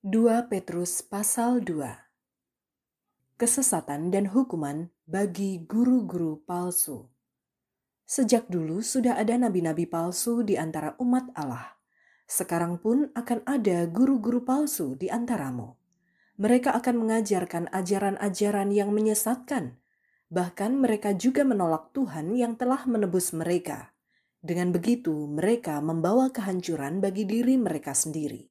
2 Petrus pasal 2 Kesesatan dan hukuman bagi guru-guru palsu. Sejak dulu sudah ada nabi-nabi palsu di antara umat Allah. Sekarang pun akan ada guru-guru palsu di antaramu. Mereka akan mengajarkan ajaran-ajaran yang menyesatkan. Bahkan mereka juga menolak Tuhan yang telah menebus mereka. Dengan begitu, mereka membawa kehancuran bagi diri mereka sendiri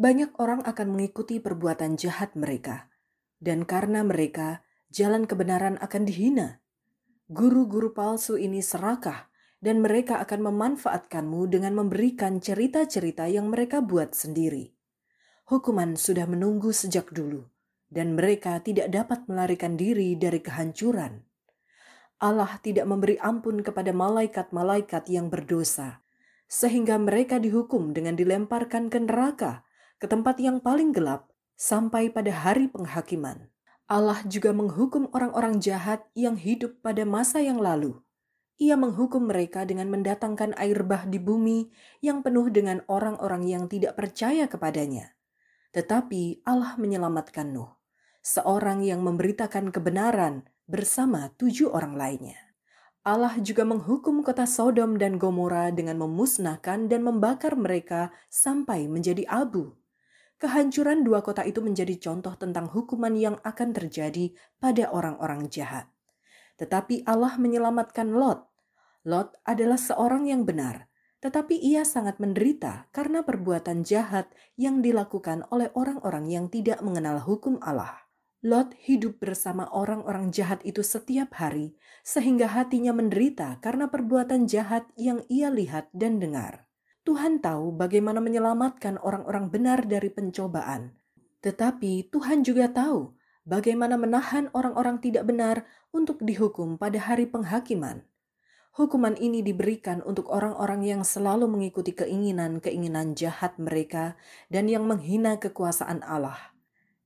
banyak orang akan mengikuti perbuatan jahat mereka, dan karena mereka, jalan kebenaran akan dihina. Guru-guru palsu ini serakah, dan mereka akan memanfaatkanmu dengan memberikan cerita-cerita yang mereka buat sendiri. Hukuman sudah menunggu sejak dulu, dan mereka tidak dapat melarikan diri dari kehancuran. Allah tidak memberi ampun kepada malaikat-malaikat yang berdosa, sehingga mereka dihukum dengan dilemparkan ke neraka ke tempat yang paling gelap sampai pada hari penghakiman. Allah juga menghukum orang-orang jahat yang hidup pada masa yang lalu. Ia menghukum mereka dengan mendatangkan air bah di bumi yang penuh dengan orang-orang yang tidak percaya kepadanya. Tetapi Allah menyelamatkan Nuh, seorang yang memberitakan kebenaran bersama tujuh orang lainnya. Allah juga menghukum kota Sodom dan Gomora dengan memusnahkan dan membakar mereka sampai menjadi abu. Kehancuran dua kota itu menjadi contoh tentang hukuman yang akan terjadi pada orang-orang jahat. Tetapi Allah menyelamatkan Lot. Lot adalah seorang yang benar, tetapi ia sangat menderita karena perbuatan jahat yang dilakukan oleh orang-orang yang tidak mengenal hukum Allah. Lot hidup bersama orang-orang jahat itu setiap hari, sehingga hatinya menderita karena perbuatan jahat yang ia lihat dan dengar. Tuhan tahu bagaimana menyelamatkan orang-orang benar dari pencobaan. Tetapi Tuhan juga tahu bagaimana menahan orang-orang tidak benar untuk dihukum pada hari penghakiman. Hukuman ini diberikan untuk orang-orang yang selalu mengikuti keinginan-keinginan jahat mereka dan yang menghina kekuasaan Allah.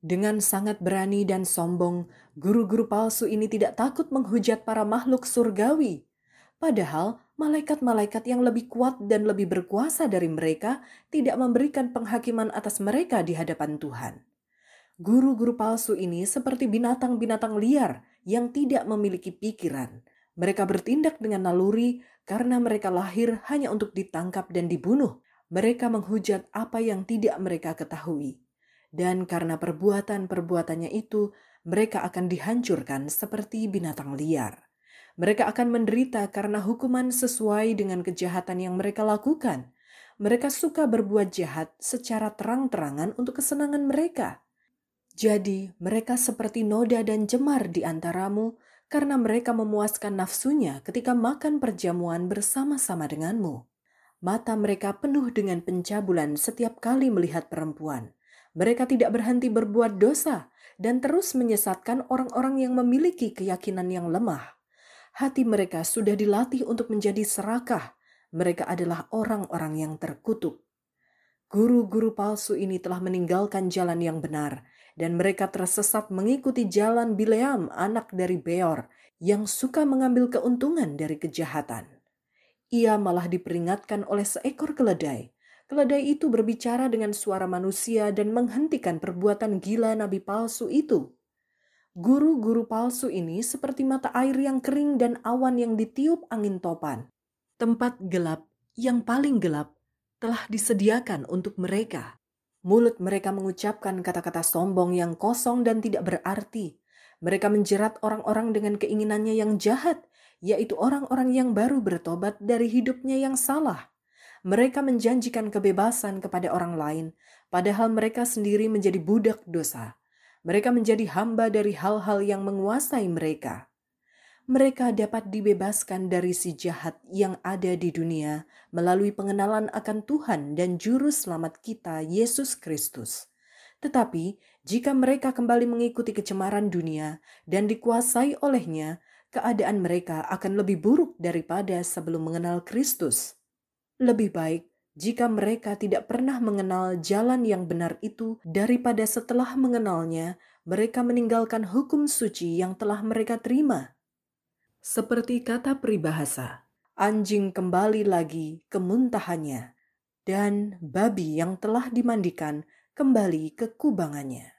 Dengan sangat berani dan sombong, guru-guru palsu ini tidak takut menghujat para makhluk surgawi Padahal malaikat-malaikat yang lebih kuat dan lebih berkuasa dari mereka tidak memberikan penghakiman atas mereka di hadapan Tuhan. Guru-guru palsu ini seperti binatang-binatang liar yang tidak memiliki pikiran. Mereka bertindak dengan naluri karena mereka lahir hanya untuk ditangkap dan dibunuh. Mereka menghujat apa yang tidak mereka ketahui, dan karena perbuatan-perbuatannya itu, mereka akan dihancurkan seperti binatang liar. Mereka akan menderita karena hukuman sesuai dengan kejahatan yang mereka lakukan. Mereka suka berbuat jahat secara terang-terangan untuk kesenangan mereka. Jadi, mereka seperti noda dan jemar di antaramu karena mereka memuaskan nafsunya ketika makan perjamuan bersama-sama denganmu. Mata mereka penuh dengan pencabulan setiap kali melihat perempuan. Mereka tidak berhenti berbuat dosa dan terus menyesatkan orang-orang yang memiliki keyakinan yang lemah. Hati mereka sudah dilatih untuk menjadi serakah. Mereka adalah orang-orang yang terkutuk. Guru-guru palsu ini telah meninggalkan jalan yang benar, dan mereka tersesat mengikuti jalan Bileam, anak dari Beor, yang suka mengambil keuntungan dari kejahatan. Ia malah diperingatkan oleh seekor keledai. Keledai itu berbicara dengan suara manusia dan menghentikan perbuatan gila nabi palsu itu. Guru-guru palsu ini seperti mata air yang kering dan awan yang ditiup angin topan. Tempat gelap yang paling gelap telah disediakan untuk mereka. Mulut mereka mengucapkan kata-kata sombong yang kosong dan tidak berarti. Mereka menjerat orang-orang dengan keinginannya yang jahat, yaitu orang-orang yang baru bertobat dari hidupnya yang salah. Mereka menjanjikan kebebasan kepada orang lain, padahal mereka sendiri menjadi budak dosa mereka menjadi hamba dari hal-hal yang menguasai mereka. Mereka dapat dibebaskan dari si jahat yang ada di dunia melalui pengenalan akan Tuhan dan Juru Selamat kita, Yesus Kristus. Tetapi, jika mereka kembali mengikuti kecemaran dunia dan dikuasai olehnya, keadaan mereka akan lebih buruk daripada sebelum mengenal Kristus. Lebih baik jika mereka tidak pernah mengenal jalan yang benar itu, daripada setelah mengenalnya, mereka meninggalkan hukum suci yang telah mereka terima. Seperti kata peribahasa, anjing kembali lagi ke muntahannya, dan babi yang telah dimandikan kembali ke kubangannya.